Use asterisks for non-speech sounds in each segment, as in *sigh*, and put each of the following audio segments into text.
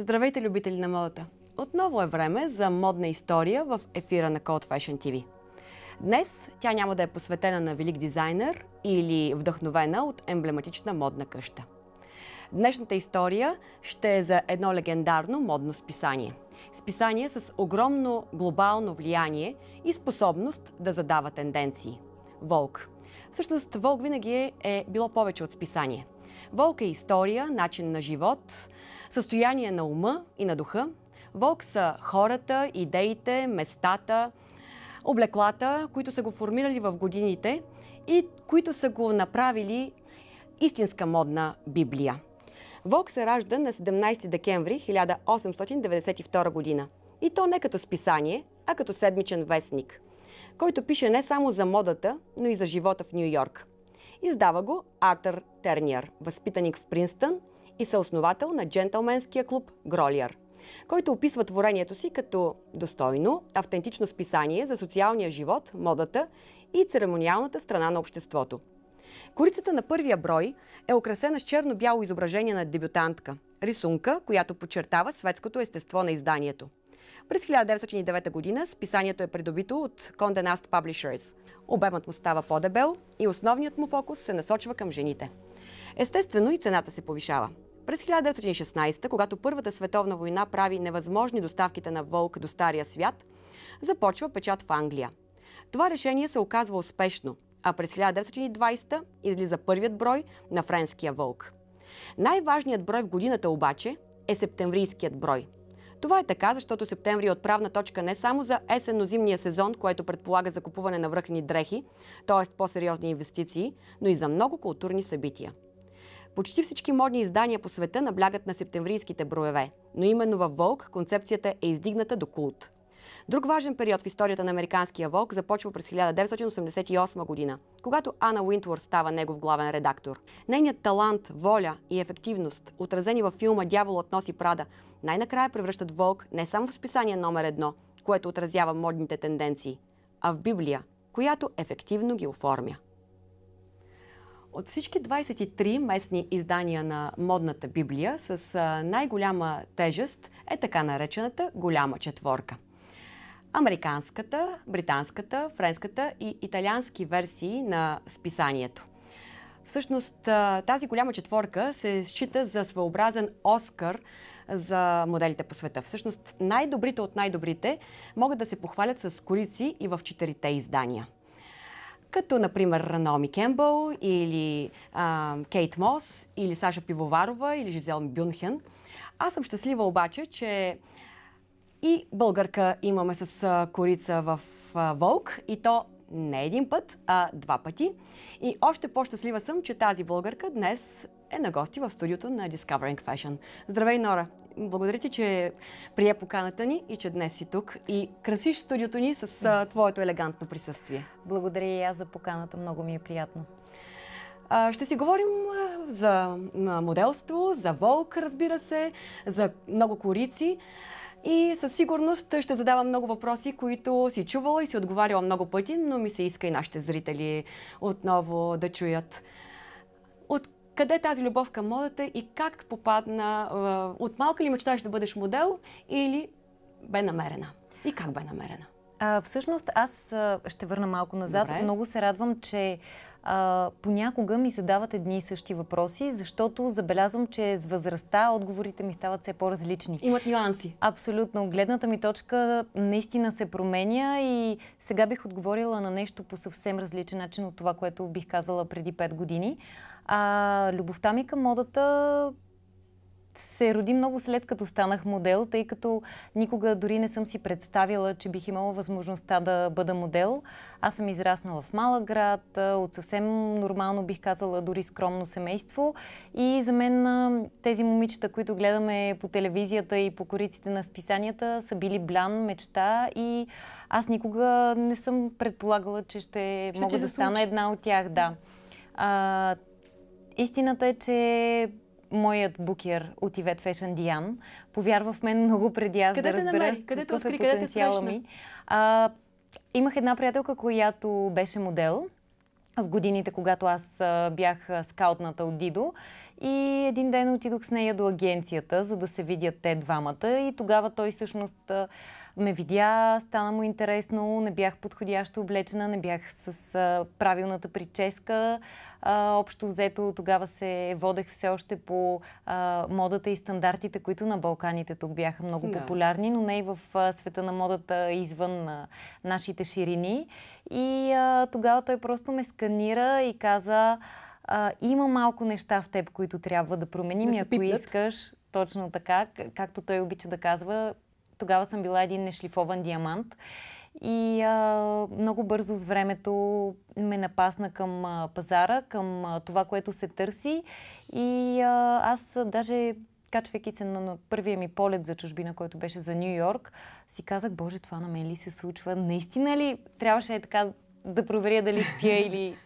Здравейте, любители на модата! Отново е време за модна история в ефира на Cold Fashion TV. Днес тя няма да е посветена на велик дизайнер или вдъхновена от емблематична модна къща. Днешната история ще е за едно легендарно модно списание. Списание с огромно глобално влияние и способност да задава тенденции. Волк. Всъщност, Волк винаги е, е било повече от списание – Волк е история, начин на живот, състояние на ума и на духа. Волк са хората, идеите, местата, облеклата, които са го формирали в годините и които са го направили истинска модна Библия. Волк се ражда на 17 декември 1892 година. И то не като списание, а като седмичен вестник, който пише не само за модата, но и за живота в Нью Йорк. Издава го Артър Терниер, възпитаник в Принстън и съосновател на джентълменския клуб Гролиер, който описва творението си като достойно, автентично списание за социалния живот, модата и церемониалната страна на обществото. Корицата на първия брой е украсена с черно-бяло изображение на дебютантка, рисунка, която подчертава светското естество на изданието – през 1909 година списанието е придобито от Condé Nast Publishers. Обемът му става по-дебел и основният му фокус се насочва към жените. Естествено и цената се повишава. През 1916, когато Първата световна война прави невъзможни доставките на вълк до Стария свят, започва печат в Англия. Това решение се оказва успешно, а през 1920 излиза първият брой на френския вълк. Най-важният брой в годината обаче е септемврийският брой – това е така, защото септември е отправна точка не само за есенно-зимния сезон, което предполага закупуване на връхни дрехи, т.е. по-сериозни инвестиции, но и за много културни събития. Почти всички модни издания по света наблягат на септемврийските броеве, но именно във Волк концепцията е издигната до култ – Друг важен период в историята на американския вълк започва през 1988 година, когато Ана Уинтвор става негов главен редактор. Нейният талант, воля и ефективност, отразени във филма Дяволът носи Прада, най-накрая превръщат вълк не само в списание номер едно, което отразява модните тенденции, а в Библия, която ефективно ги оформя. От всички 23 местни издания на модната Библия с най-голяма тежест е така наречената голяма четворка – американската, британската, френската и италиански версии на списанието. Всъщност тази голяма четворка се счита за своеобразен Оскар за моделите по света. Всъщност най-добрите от най-добрите могат да се похвалят с корици и в четирите издания. Като, например, Наоми Кембъл или а, Кейт Мос или Саша Пивоварова или Жизел Бюнхен. Аз съм щастлива обаче, че и българка имаме с корица в волк, и то не един път, а два пъти. И още по-щастлива съм, че тази българка днес е на гости в студиото на Discovering Fashion. Здравей, Нора! Благодаря ти, че прие поканата ни и че днес си тук и красиш студиото ни с твоето елегантно присъствие. Благодаря и аз за поканата, много ми е приятно. Ще си говорим за моделство, за волк, разбира се, за много корици. И със сигурност ще задавам много въпроси, които си чувала и си отговаряла много пъти, но ми се иска и нашите зрители отново да чуят. От къде е тази любов към модата и как попадна? От малка ли мечтаеш да бъдеш модел или бе намерена? И как бе намерена? А, всъщност аз ще върна малко назад. Добре. Много се радвам, че а, понякога ми задават едни и същи въпроси, защото забелязвам, че с възрастта отговорите ми стават все по-различни. Имат нюанси. Абсолютно. Гледната ми точка наистина се променя и сега бих отговорила на нещо по съвсем различен начин от това, което бих казала преди 5 години. А любовта ми към модата се роди много след като станах модел, тъй като никога дори не съм си представила, че бих имала възможността да бъда модел. Аз съм израснала в малък град, от съвсем нормално бих казала дори скромно семейство и за мен тези момичета, които гледаме по телевизията и по кориците на списанията са били блян, мечта и аз никога не съм предполагала, че ще, ще мога да стана една от тях. Да. А, истината е, че моят букер от Ивет Фешен Диан повярва в мен много преди аз къде да разбера намери? Е къде какъв откри? е потенциала ми. А, имах една приятелка, която беше модел в годините, когато аз бях скаутната от Дидо и един ден отидох с нея до агенцията, за да се видят те двамата. И тогава той всъщност ме видя, стана му интересно, не бях подходящо облечена, не бях с а, правилната прическа. А, общо взето тогава се водех все още по а, модата и стандартите, които на Балканите тук бяха много да. популярни, но не и в а, света на модата извън а, нашите ширини. И а, тогава той просто ме сканира и каза а, има малко неща в теб, които трябва да променим. Да ако пипнат. искаш, точно така, както той обича да казва, тогава съм била един нешлифован диамант. И а, много бързо с времето ме напасна към а, пазара, към а, това, което се търси. И а, аз даже качвайки се на, на първия ми полет за чужбина, който беше за Нью Йорк, си казах, боже, това на мен ли се случва? Наистина ли трябваше е така да проверя дали спя или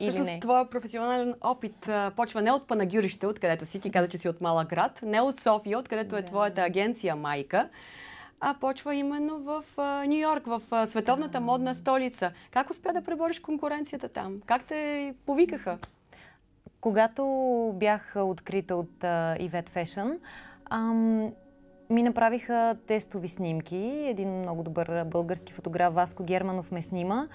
или Всъщност, не? твоя професионален опит почва не от Панагюрище, откъдето си, ти каза, че си от малък град, не от София, откъдето е да. е твоята агенция майка, а почва именно в Нью Йорк, в а, световната а... модна столица. Как успя да пребориш конкуренцията там? Как те повикаха? Когато бях открита от а, Fashion, ам, ми направиха тестови снимки. Един много добър български фотограф Васко Германов ме снима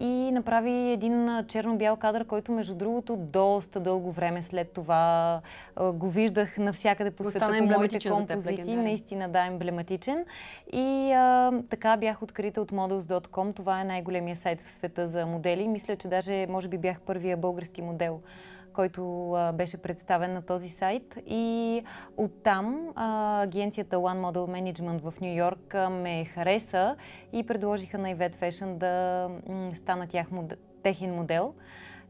и направи един черно-бял кадър, който между другото доста дълго време след това го виждах навсякъде по света по моите композити. Теб, Наистина да, емблематичен. И а, така бях открита от models.com. Това е най-големия сайт в света за модели. Мисля, че даже може би бях първия български модел който а, беше представен на този сайт. И оттам а, агенцията One Model Management в Нью Йорк ме хареса и предложиха на Ивет Fashion да стана тях мод... техен модел.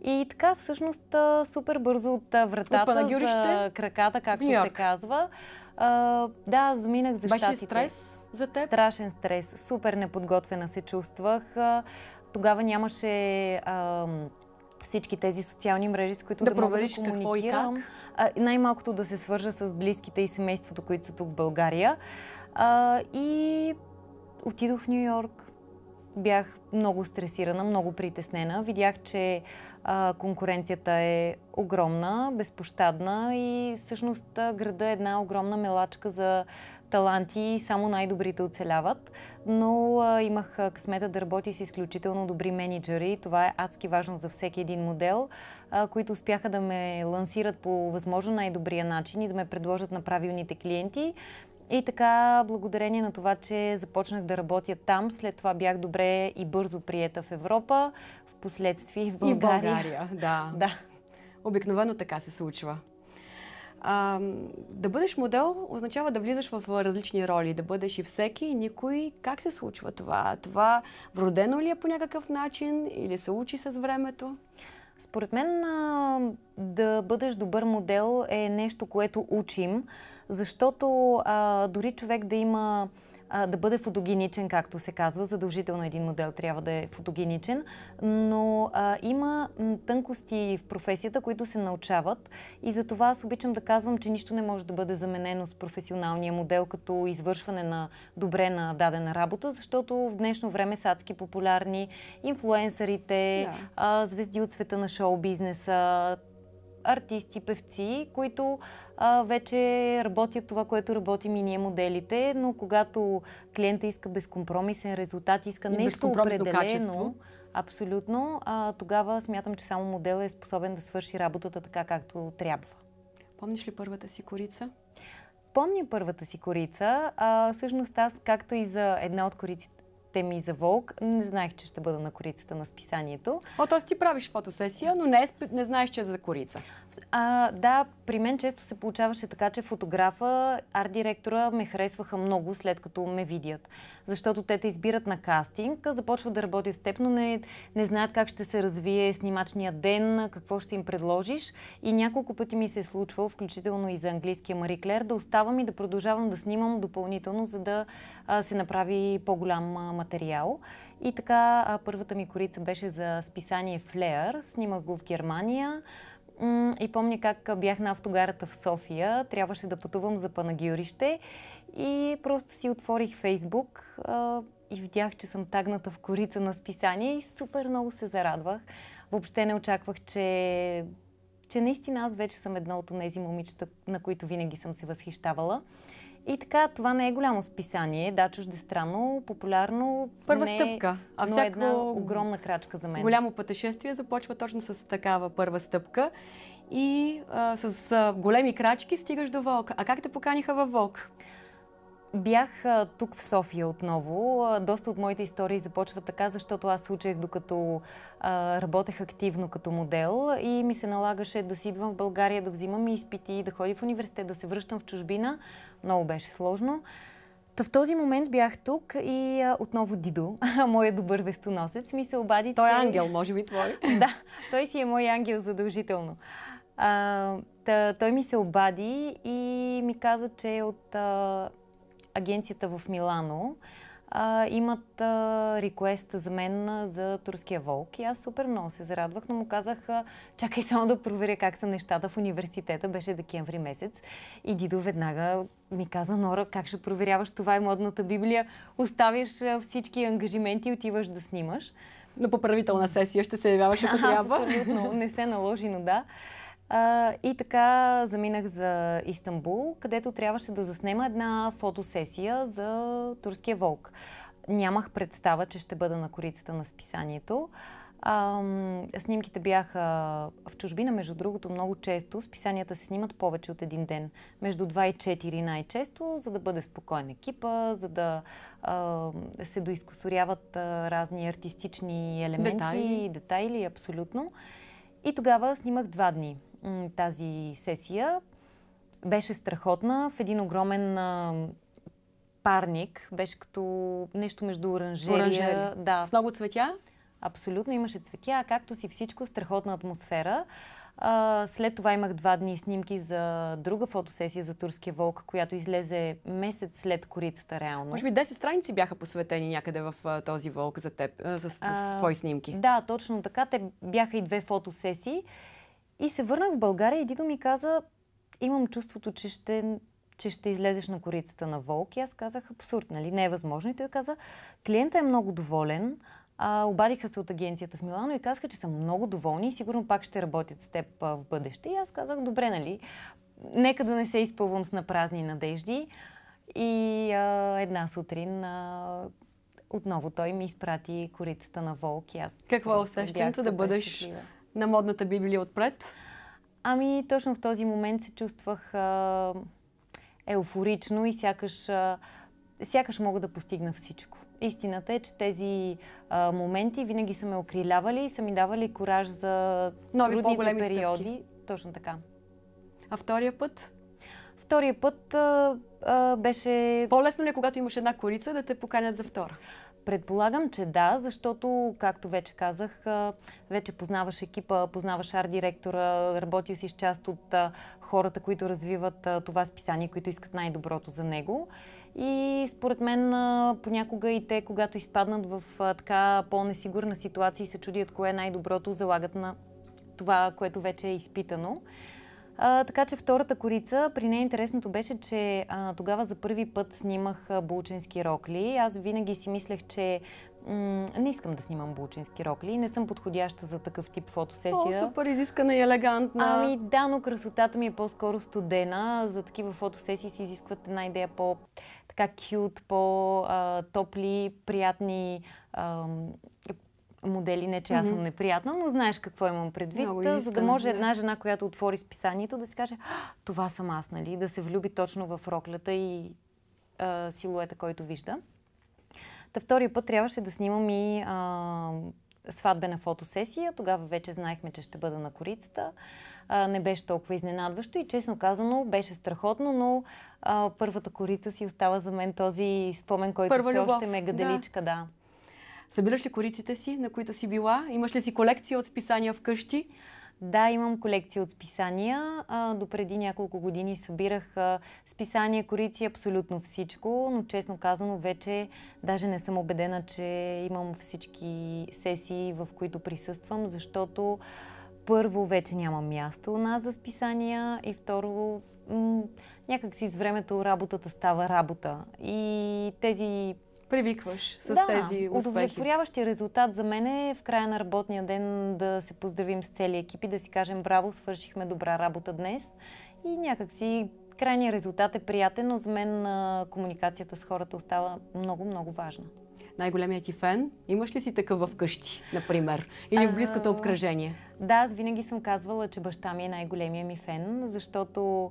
И така, всъщност, супер бързо от вратата на за краката, както се казва. А, да, заминах за Беше щатите. стрес за теб? Страшен стрес. Супер неподготвена се чувствах. Тогава нямаше... А, всички тези социални мрежи, с които да, да провериш да какво и как. най-малкото да се свържа с близките и семейството, които са тук в България. А, и отидох в Нью Йорк, бях много стресирана, много притеснена. Видях, че а, конкуренцията е огромна, безпощадна и всъщност града е една огромна мелачка за таланти само най-добрите оцеляват, но а, имах късмета да работя с изключително добри менеджери. Това е адски важно за всеки един модел, а, които успяха да ме лансират по възможно най-добрия начин и да ме предложат на правилните клиенти. И така, благодарение на това, че започнах да работя там, след това бях добре и бързо приета в Европа, в последствие в България. И в България, да. *laughs* да. Обикновено така се случва. А, да бъдеш модел означава да влизаш в различни роли, да бъдеш и всеки, и никой. Как се случва това? Това вродено ли е по някакъв начин или се учи с времето? Според мен да бъдеш добър модел е нещо, което учим, защото а, дори човек да има да бъде фотогеничен, както се казва. Задължително един модел трябва да е фотогеничен, но а, има тънкости в професията, които се научават и за това аз обичам да казвам, че нищо не може да бъде заменено с професионалния модел като извършване на добре на дадена работа, защото в днешно време са адски популярни инфлуенсърите, да. звезди от света на шоу-бизнеса, артисти, певци, които а, вече работят това, което работим и ние моделите, но когато клиента иска безкомпромисен резултат, иска и нещо определено, абсолютно, а, тогава смятам, че само модел е способен да свърши работата така, както трябва. Помниш ли първата си корица? Помня първата си корица. А, всъщност аз, както и за една от кориците, теми за Волк. Не знаех, че ще бъда на корицата на списанието. О, т.е. ти правиш фотосесия, но не, е не знаеш, че е за корица. А, да, при мен често се получаваше така, че фотографа, арт-директора ме харесваха много след като ме видят. Защото те те избират на кастинг, започват да работят с теб, но не, не знаят как ще се развие снимачния ден, какво ще им предложиш. И няколко пъти ми се е случвало, включително и за английския Мари Клер, да оставам и да продължавам да снимам допълнително, за да а, се направи по-голям а, материал. И така, а, първата ми корица беше за списание Флеер. Снимах го в Германия. И помня как бях на автогарата в София, трябваше да пътувам за Панагиорище и просто си отворих Фейсбук и видях, че съм тагната в корица на списание и супер много се зарадвах. Въобще не очаквах, че, че наистина аз вече съм едно от тези момичета, на които винаги съм се възхищавала. И така, това не е голямо списание. Да, чуждестранно, популярно. Първа не, стъпка. А е всяко... една огромна крачка за мен. Голямо пътешествие започва точно с такава първа стъпка. И а, с а, големи крачки стигаш до Волк. А как те поканиха във Волк? Бях тук в София отново. Доста от моите истории започват така, защото аз случих, докато а, работех активно като модел и ми се налагаше да си идвам в България, да взимам изпити, да ходя в университет, да се връщам в чужбина. Много беше сложно. Та в този момент бях тук и а, отново Дидо, *laughs* моят добър вестоносец, ми се обади, Той е ангел, може би твой. *laughs* да, той си е мой ангел задължително. А, та, той ми се обади и ми каза, че от а, агенцията в Милано а, имат а, реквест за мен а, за турския волк и аз супер много се зарадвах, но му казах, а, чакай само да проверя как са нещата в университета, беше декември месец и Дидо веднага ми каза, Нора, как ще проверяваш това е модната библия, оставяш а, всички ангажименти и отиваш да снимаш. На поправителна сесия ще се явяваш, ако *laughs* трябва. Абсолютно, не се наложи, но да и така заминах за Истанбул, където трябваше да заснема една фотосесия за турския вълк. Нямах представа, че ще бъда на корицата на списанието. А, снимките бяха в чужбина, между другото, много често. Списанията се снимат повече от един ден. Между 2 и 4 най-често, за да бъде спокоен екипа, за да а, се доискусоряват а, разни артистични елементи, детайли, детайли абсолютно. И тогава снимах два дни тази сесия. Беше страхотна в един огромен парник. Беше като нещо между оранжерия. оранжерия. Да. С много цветя? Абсолютно имаше цветя, както си всичко, страхотна атмосфера. А, след това имах два дни снимки за друга фотосесия за Турския вълк, която излезе месец след корицата реално. Може би 10 страници бяха посветени някъде в а, този вълк за теб, а, с, с, с твои снимки. Да, точно така. Те бяха и две фотосесии. И се върнах в България и Дидо ми каза, имам чувството, че ще, че ще излезеш на корицата на Волк. И аз казах, абсурд, нали? Не е възможно. И той каза, клиента е много доволен. А, обадиха се от агенцията в Милано и казаха, че са много доволни и сигурно пак ще работят с теб а, в бъдеще. И аз казах, добре, нали? Нека да не се изпълвам с напразни надежди. И а, една сутрин а, отново той ми изпрати корицата на Волк и аз. Какво е усещането да бъдеш? Щастлива на модната Библия отпред? Ами, точно в този момент се чувствах а, еуфорично и сякаш, а, сякаш мога да постигна всичко. Истината е, че тези а, моменти винаги са ме окрилявали и са ми давали кораж за Нови, големи периоди. Стъпки. Точно така. А втория път? Втория път а, а, беше... По-лесно ли, е когато имаш една корица, да те поканят за втора? Предполагам, че да, защото, както вече казах, вече познаваш екипа, познаваш арт-директора, работил си с част от хората, които развиват това списание, които искат най-доброто за него. И според мен понякога и те, когато изпаднат в така по-несигурна ситуация и се чудят кое е най-доброто, залагат на това, което вече е изпитано. А, така че втората корица, при нея интересното беше, че а, тогава за първи път снимах булчински рокли. Аз винаги си мислех, че не искам да снимам булчински рокли. Не съм подходяща за такъв тип фотосесия. О, супер изискана и елегантна. Ами да, но красотата ми е по-скоро студена. За такива фотосесии си изискват една идея по така кют, по-топли, приятни модели, не че аз съм неприятна, но знаеш какво имам предвид, Много за да може една жена, която отвори списанието, да си каже, това съм аз, нали, да се влюби точно в роклята и а, силуета, който вижда. Та втория път трябваше да снимам и а, сватбена фотосесия. Тогава вече знаехме, че ще бъда на корицата. А, не беше толкова изненадващо и честно казано беше страхотно, но а, първата корица си остава за мен този спомен, който Първа все любов. още е ме гаделичка, да. да. Събираш ли кориците си, на които си била? Имаш ли си колекция от списания вкъщи? Да, имам колекция от списания. До допреди няколко години събирах списания, корици, абсолютно всичко, но честно казано вече даже не съм убедена, че имам всички сесии, в които присъствам, защото първо вече нямам място у нас за списания и второ някак си с времето работата става работа. И тези привикваш с да, тези успехи. удовлетворяващия резултат за мен е в края на работния ден да се поздравим с целия екип да си кажем браво, свършихме добра работа днес и някакси крайният резултат е приятен, но за мен комуникацията с хората остава много, много важна. Най-големият ти фен, имаш ли си такъв в къщи, например? Или в близкото обкръжение? Да, аз винаги съм казвала, че баща ми е най-големия ми фен, защото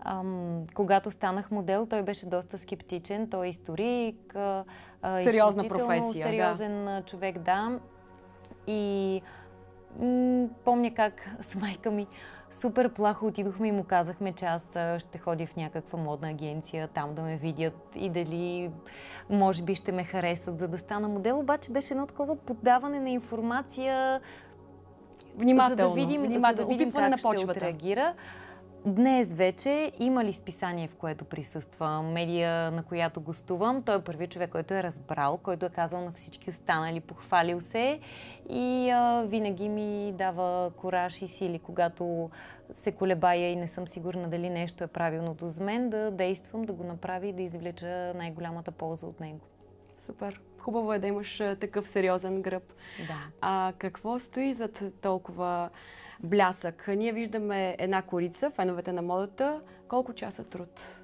Ам, когато станах модел, той беше доста скептичен. Той е историк. А, Сериозна професия. Сериозен да. човек, да. И м- помня как с майка ми супер плахо отидохме и му казахме, че аз ще ходя в някаква модна агенция, там да ме видят и дали може би ще ме харесат, за да стана модел. Обаче беше едно такова поддаване на информация, внимателно, за да видим, внимателно, за да видим как на ще отреагира. Днес вече има ли списание, в което присъства медия, на която гостувам? Той е първият човек, който е разбрал, който е казал на всички останали, похвалил се и а, винаги ми дава кораж и сили, когато се колебая и не съм сигурна дали нещо е правилното за мен, да действам, да го направя и да извлеча най-голямата полза от него. Супер! Хубаво е да имаш такъв сериозен гръб. Да. А какво стои зад толкова блясък? Ние виждаме една корица, феновете на модата. Колко часа труд?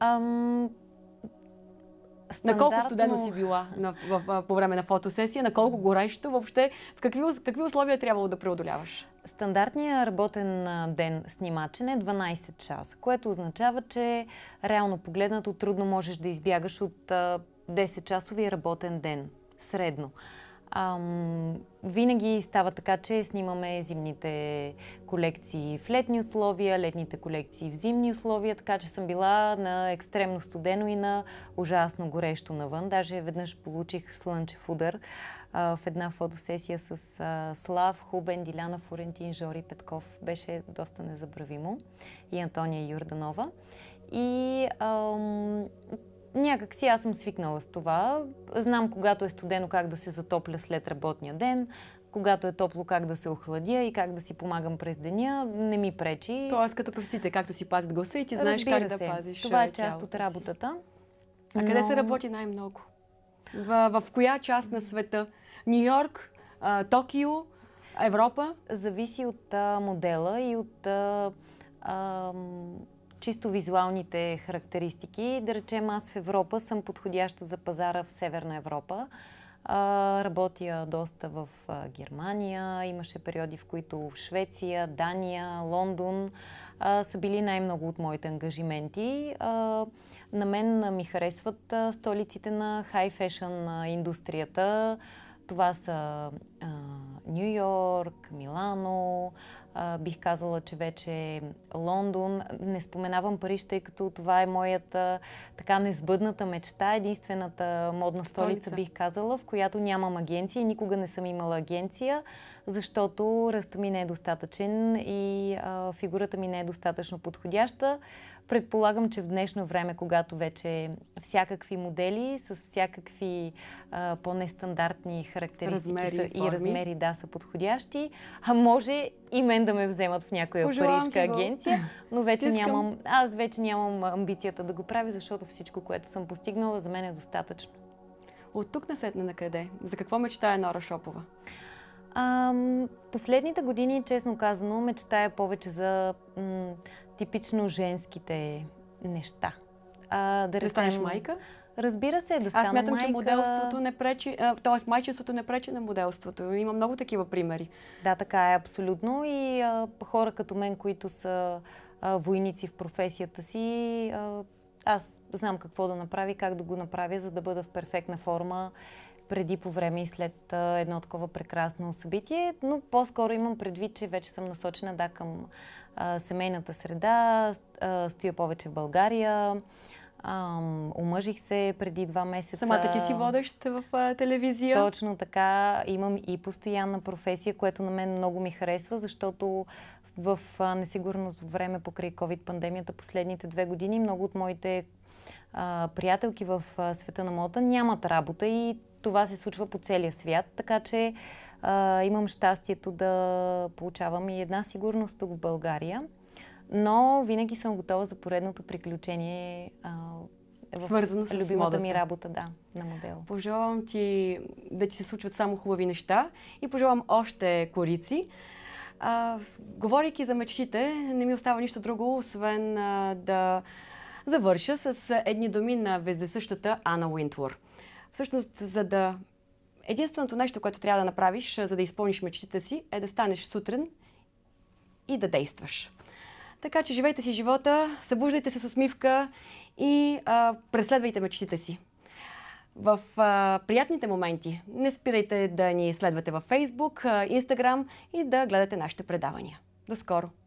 Ам... Стандартно... На колко студено си била на, в, в, по време на фотосесия? На колко горещо? Въобще, в какви, какви условия е трябвало да преодоляваш? Стандартният работен ден снимачен е 12 часа, което означава, че реално погледнато трудно можеш да избягаш от 10-часови работен ден, средно. Ам, винаги става така, че снимаме зимните колекции в летни условия, летните колекции в зимни условия, така че съм била на екстремно студено и на ужасно горещо навън. Даже веднъж получих слънчев удар а, в една фотосесия с а, Слав, Хубен, Диляна Форентин, Жори Петков. Беше доста незабравимо. И Антония Юрданова. И ам, някак си аз съм свикнала с това. Знам когато е студено как да се затопля след работния ден, когато е топло как да се охладя и как да си помагам през деня, не ми пречи. Тоест като певците, както си пазят гласа и ти знаеш Разбира как се. да пазиш Това е, е част от работата. Си. А но... къде се работи най-много? В, в коя част на света? Нью Йорк, Токио, Европа? Зависи от а, модела и от а, а, чисто визуалните характеристики. Да речем, аз в Европа съм подходяща за пазара в Северна Европа. А, работя доста в а, Германия, имаше периоди, в които в Швеция, Дания, Лондон а, са били най-много от моите ангажименти. на мен ми харесват столиците на хай-фешън индустрията. Това са Нью Йорк, Милано, бих казала, че вече е Лондон. Не споменавам Париж, тъй като това е моята така незбъдната мечта, единствената модна столица, столица. бих казала, в която нямам агенция. Никога не съм имала агенция, защото ръста ми не е достатъчен и а, фигурата ми не е достатъчно подходяща. Предполагам, че в днешно време, когато вече всякакви модели с всякакви а, по-нестандартни характеристики размери, са, и размери да, са подходящи, а може и мен да ме вземат в някоя Пожелам парижка агенция, но вече Стискам. нямам, аз вече нямам амбицията да го правя, защото всичко, което съм постигнала, за мен е достатъчно. От тук на след на къде? За какво мечтае Нора Шопова? последните години, честно казано, мечтая повече за м, типично женските неща. А, да, да станеш майка? Разбира се, е да стане Аз смятам, майка... че моделството не пречи, т.е. майчеството не пречи на моделството. Има много такива примери. Да, така е абсолютно. И а, хора като мен, които са а, войници в професията си, а, аз знам какво да направя, как да го направя, за да бъда в перфектна форма преди, по време и след а, едно такова прекрасно събитие, но по-скоро имам предвид, че вече съм насочена да, към а, семейната среда, а, стоя повече в България, Ам, омъжих се преди два месеца. Самата ти си водещ в а, телевизия. Точно така. Имам и постоянна професия, което на мен много ми харесва, защото в а, несигурно време покрай COVID-пандемията последните две години много от моите а, приятелки в а, света на мода нямат работа и това се случва по целия свят, така че а, имам щастието да получавам и една сигурност тук в България но винаги съм готова за поредното приключение а, в Свързано с любимата модата. ми работа, да, на модел. Пожелавам ти да ти се случват само хубави неща и пожелавам още корици. А, говорейки за мечтите, не ми остава нищо друго, освен а, да завърша с едни думи на вездесъщата Ана Уинтвор. Всъщност, за да... Единственото нещо, което трябва да направиш, за да изпълниш мечтите си, е да станеш сутрин и да действаш. Така че живейте си живота, събуждайте се с усмивка и а, преследвайте мечтите си. В а, приятните моменти не спирайте да ни следвате във Facebook, Instagram и да гледате нашите предавания. До скоро!